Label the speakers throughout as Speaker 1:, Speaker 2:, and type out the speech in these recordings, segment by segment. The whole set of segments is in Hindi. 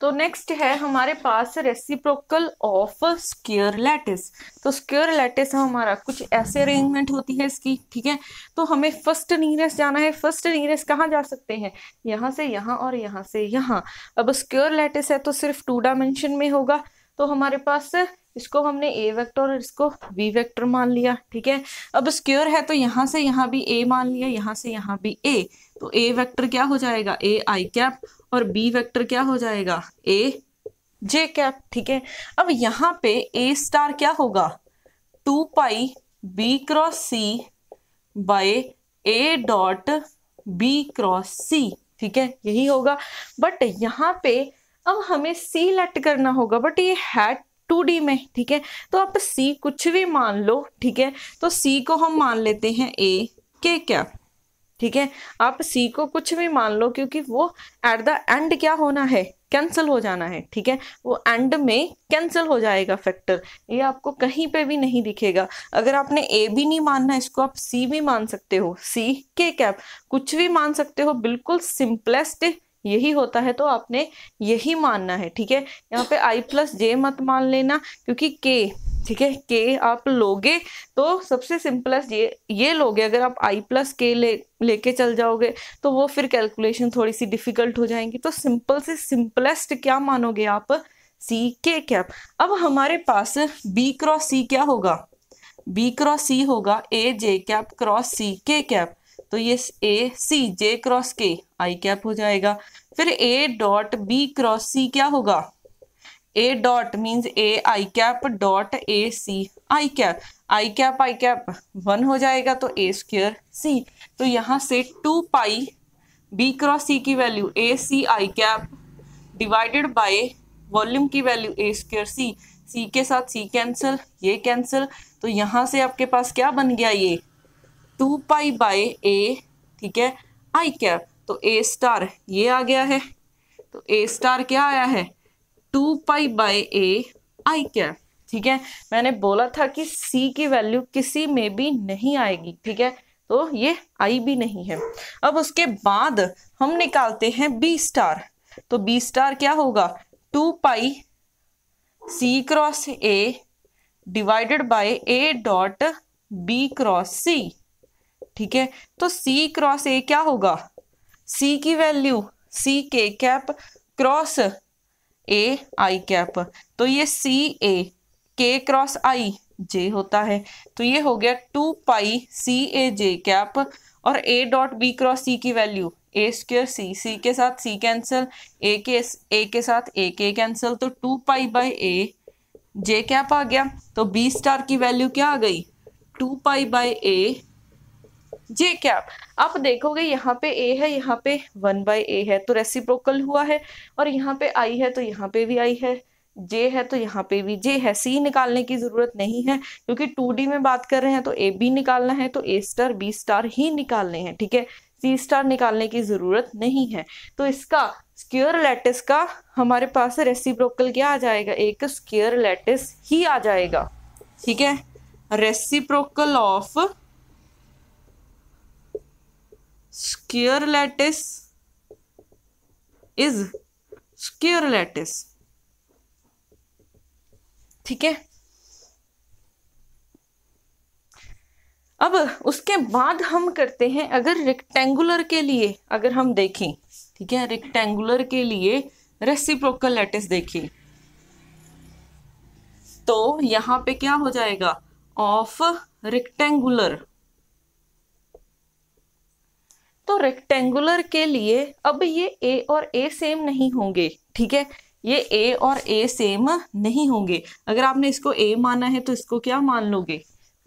Speaker 1: तो नेक्स्ट है हमारे पास रेसिप्रोकल ऑफ स्क्योर लैटिस तो स्क्योर लैटिस हमारा कुछ ऐसे अरेंजमेंट होती है इसकी ठीक है तो हमें फर्स्ट नीरेस्ट जाना है फर्स्ट नीरेस्ट कहाँ जा सकते हैं यहाँ से यहाँ और यहाँ से यहाँ अब स्क्योर लैटिस है तो सिर्फ टू डायमेंशन में होगा तो हमारे पास इसको हमने ए वेक्टर और इसको बी वेक्टर मान लिया ठीक है अब स्क्योर है तो यहाँ से यहाँ भी ए मान लिया यहाँ से यहाँ भी ए तो ए वेक्टर क्या हो जाएगा ए आई कैप और बी वेक्टर क्या हो जाएगा ए जे कैप ठीक है अब यहाँ पे ए स्टार क्या होगा two pi B cross C by A dot B cross C ठीक है यही होगा बट यहाँ पे अब हमें सी लेट करना होगा बट ये है टू डी में ठीक है तो आप सी कुछ भी मान लो ठीक है तो सी को हम मान लेते हैं ए के कैप ठीक है आप सी को कुछ भी मान लो क्योंकि वो एट द एंड क्या होना है कैंसिल हो जाना है ठीक है वो एंड में कैंसिल हो जाएगा फैक्टर ये आपको कहीं पे भी नहीं दिखेगा अगर आपने ए भी नहीं मानना इसको आप सी भी मान सकते हो सी के कैप कुछ भी मान सकते हो बिल्कुल सिंपलेस्ट यही होता है तो आपने यही मानना है ठीक है यहाँ पे आई प्लस जे मत मान लेना क्योंकि के ठीक है के आप लोगे तो सबसे सिंपलेस्ट ये ये लोगे अगर आप आई प्लस के ले लेके चल जाओगे तो वो फिर कैलकुलेशन थोड़ी सी डिफिकल्ट हो जाएंगी तो सिंपल से सिंपलेस्ट क्या मानोगे आप सी के कैप अब हमारे पास बी क्रॉस सी क्या होगा बी क्रॉस सी होगा ए J cap cross C K cap तो ये ए सी जे क्रॉस के आई कैप हो जाएगा फिर A dot B cross C क्या होगा A dot means A I cap dot A C I cap I cap I cap one हो जाएगा तो ए स्क्र सी तो यहाँ से two pi B cross C की value A C I cap divided by volume की value A square C C के साथ सी कैंसिल ये कैंसिल तो यहाँ से आपके पास क्या बन गया ये टू पाई बाय ए ठीक है आई कैप तो ए स्टार ये आ गया है तो ए स्टार क्या आया है two pi by A I cap ठीक है मैंने बोला था कि सी की वैल्यू किसी में भी नहीं आएगी ठीक है तो ये आई भी नहीं है अब उसके बाद हम निकालते हैं बी स्टार तो b स्टार क्या होगा two pi C cross A divided by A dot B cross C ठीक है तो सी क्रॉस ए क्या होगा सी की value C K cap cross A I cap तो ये सी ए के क्रॉस आई जे होता है तो ये हो गया to pi C A J cap और A dot B cross C की value A square C C के साथ सी कैंसिल ए के ए के साथ ए के कैंसिल तो two pi by A J cap आ गया तो बी स्टार की वैल्यू क्या आ गई टू पाई बाई ए जे क्या आप देखोगे यहाँ पे ए है यहाँ पे वन बाई ए है तो रेसिप्रोकल हुआ है और यहाँ पे आई है तो यहाँ पे भी आई है जे है तो यहाँ पे भी जे है सी निकालने की जरूरत नहीं है क्योंकि टू डी में बात कर रहे हैं तो ए बी निकालना है तो ए स्टार बी स्टार ही निकालने हैं ठीक है सी स्टार निकालने की जरूरत नहीं है तो इसका स्क्र लेटिस का हमारे पास रेसिप्रोकल क्या आ जाएगा एक स्क्र लेटिस ही आ जाएगा ठीक है reciprocal of square lattice is square lattice ठीक है अब उसके बाद हम करते हैं अगर रेक्टेंगुलर के लिए अगर हम देखें ठीक है रेक्टेंगुलर के लिए रेसिप्रोकल लैटिस देखिए तो यहां पे क्या हो जाएगा ऑफ रेक्टेंगुलर तो रेक्टेंगुलर के लिए अब ये ए और ए सेम नहीं होंगे ठीक है ये ए और ए सेम नहीं होंगे अगर आपने इसको ए माना है तो इसको क्या मान लोगे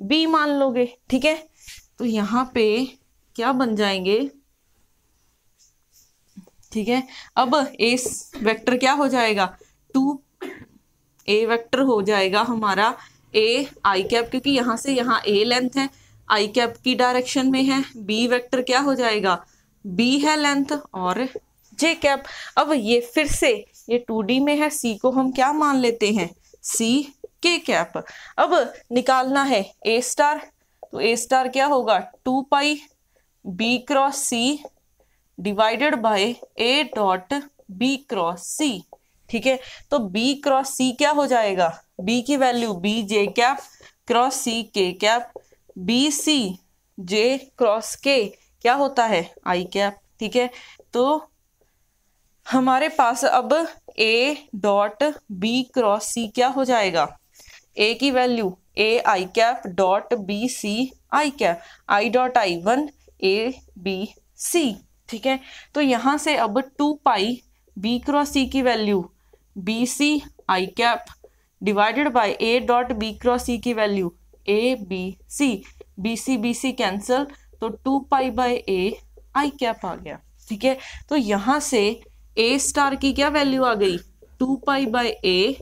Speaker 1: बी मान लोगे ठीक है तो यहाँ पे क्या बन जाएंगे ठीक है अब ए वेक्टर क्या हो जाएगा टू ए वेक्टर हो जाएगा हमारा ए आई कैप क्योंकि यहाँ से यहाँ ए लेंथ है आई कैप की डायरेक्शन में है बी वेक्टर क्या हो जाएगा बी है लेंथ और जे कैप अब ये फिर से ये टू डी में है सी को हम क्या मान लेते हैं सी के कैप अब निकालना है ए स्टार तो ए स्टार क्या होगा two pi B cross C divided by A dot B cross C ठीक है तो बी क्रॉस सी क्या हो जाएगा बी की value B J cap cross C K cap B C J cross K क्या होता है आई कैप ठीक है तो हमारे पास अब A dot B cross C क्या हो जाएगा ए की value A I cap dot B C I cap I dot I one A B C ठीक है तो यहाँ से अब two pi B cross C की value B C I cap divided by A dot B cross C की value A B C B C B C cancel तो two pi by A I cap आ गया ठीक है तो यहाँ से ए स्टार की क्या वैल्यू आ गई two pi by A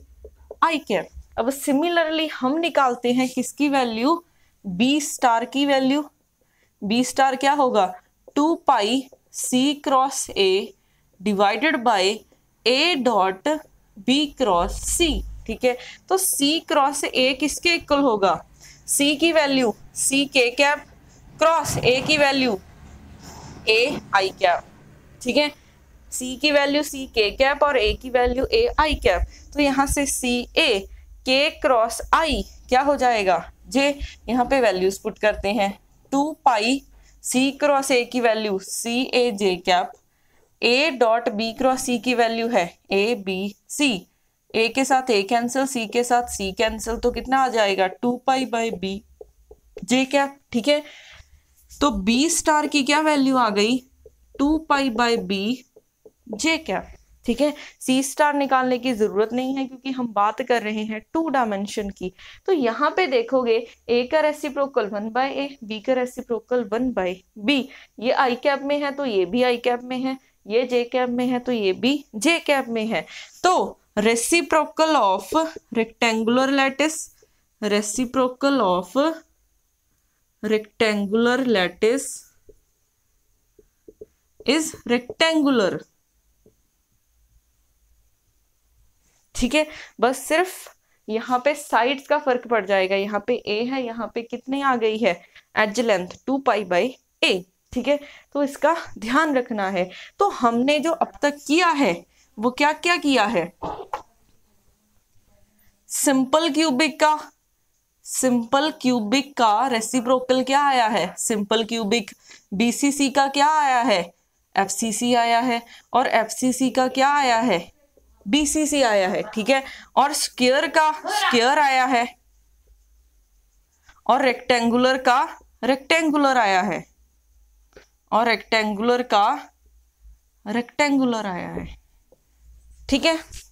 Speaker 1: I cap अब सिमिलरली हम निकालते हैं किसकी वैल्यू बी स्टार की वैल्यू बी स्टार क्या होगा two pi C cross A divided by A dot B cross C ठीक है तो सी क्रॉस ए किसके इक्वल होगा सी की value C K cap cross A की वैल्यू ए आई कैप ठीक है सी की वैल्यू सी के कैप और ए की वैल्यू ए आई कैप तो यहाँ से सी ए के क्रॉस आई क्या हो जाएगा जे यहाँ पे वैल्यूज पुट करते हैं to pi C cross A की value C A J cap A dot B cross C की वैल्यू है ए बी सी ए के साथ ए कैंसिल सी के साथ सी कैंसिल तो कितना आ जाएगा two pi by B J क्या ठीक है तो बी स्टार की क्या वैल्यू आ गई two pi by B J क्या ठीक है सी स्टार निकालने की जरूरत नहीं है क्योंकि हम बात कर रहे हैं टू डायमेंशन की तो यहाँ पे देखोगे ए का reciprocal one by A B का रेसिप्रोकल वन बाय बी ये आई कैप में है तो ये भी आई कैप में है ये जे कैप में है तो ये भी जे कैप में है तो reciprocal of rectangular lattice reciprocal of rectangular lattice is rectangular ठीक है बस सिर्फ यहाँ पे साइड्स का फर्क पड़ जाएगा यहाँ पे ए है यहाँ पे कितने आ गई है edge length two pi by a ठीक है तो इसका ध्यान रखना है तो हमने जो अब तक किया है वो क्या क्या किया है सिंपल क्यूबिक का सिंपल क्यूबिक का रेसिप्रोकल क्या आया है सिंपल क्यूबिक बीसीसी का क्या आया है एफसीसी आया है और एफसीसी का क्या आया है बीसीसी आया है ठीक है और स्केयर का स्केयर आया है और रेक्टेंगुलर का रेक्टेंगुलर आया है और रेक्टेंगुलर का रेक्टेंगुलर आया है ठीक है